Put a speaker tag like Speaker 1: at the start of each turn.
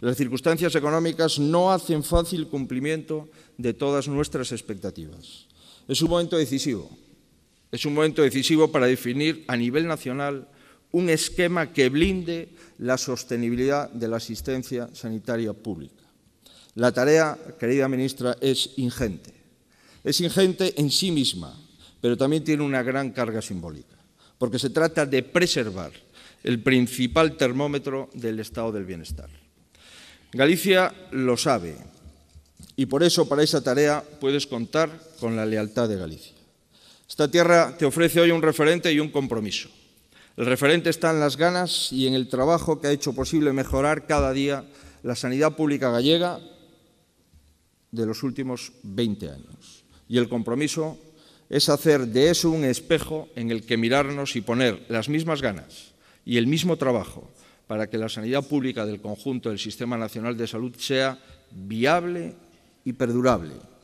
Speaker 1: Las circunstancias económicas no hacen fácil cumplimiento de todas nuestras expectativas. Es un momento decisivo. Es un momento decisivo para definir a nivel nacional un esquema que blinde la sostenibilidad de la asistencia sanitaria pública. La tarea, querida ministra, es ingente. Es ingente en sí misma, pero también tiene una gran carga simbólica, porque se trata de preservar el principal termómetro del estado del bienestar. Galicia lo sabe y por eso para esa tarea puedes contar con la lealtad de Galicia. Esta tierra te ofrece hoy un referente y un compromiso. El referente está en las ganas y en el trabajo que ha hecho posible mejorar cada día la sanidad pública gallega de los últimos 20 años. Y el compromiso es hacer de eso un espejo en el que mirarnos y poner las mismas ganas y el mismo trabajo para que la sanidad pública del conjunto del Sistema Nacional de Salud sea viable y perdurable.